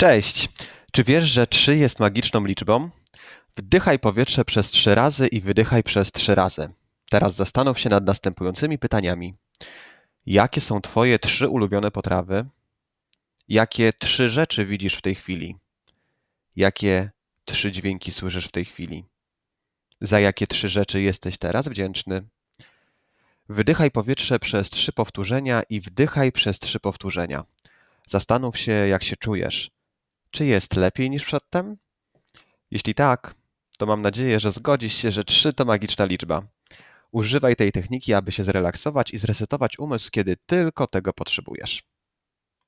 Cześć! Czy wiesz, że 3 jest magiczną liczbą? Wdychaj powietrze przez 3 razy i wydychaj przez 3 razy. Teraz zastanów się nad następującymi pytaniami. Jakie są Twoje trzy ulubione potrawy? Jakie trzy rzeczy widzisz w tej chwili? Jakie trzy dźwięki słyszysz w tej chwili? Za jakie trzy rzeczy jesteś teraz wdzięczny? Wydychaj powietrze przez trzy powtórzenia i wdychaj przez trzy powtórzenia. Zastanów się, jak się czujesz. Czy jest lepiej niż przedtem? Jeśli tak, to mam nadzieję, że zgodzisz się, że 3 to magiczna liczba. Używaj tej techniki, aby się zrelaksować i zresetować umysł, kiedy tylko tego potrzebujesz.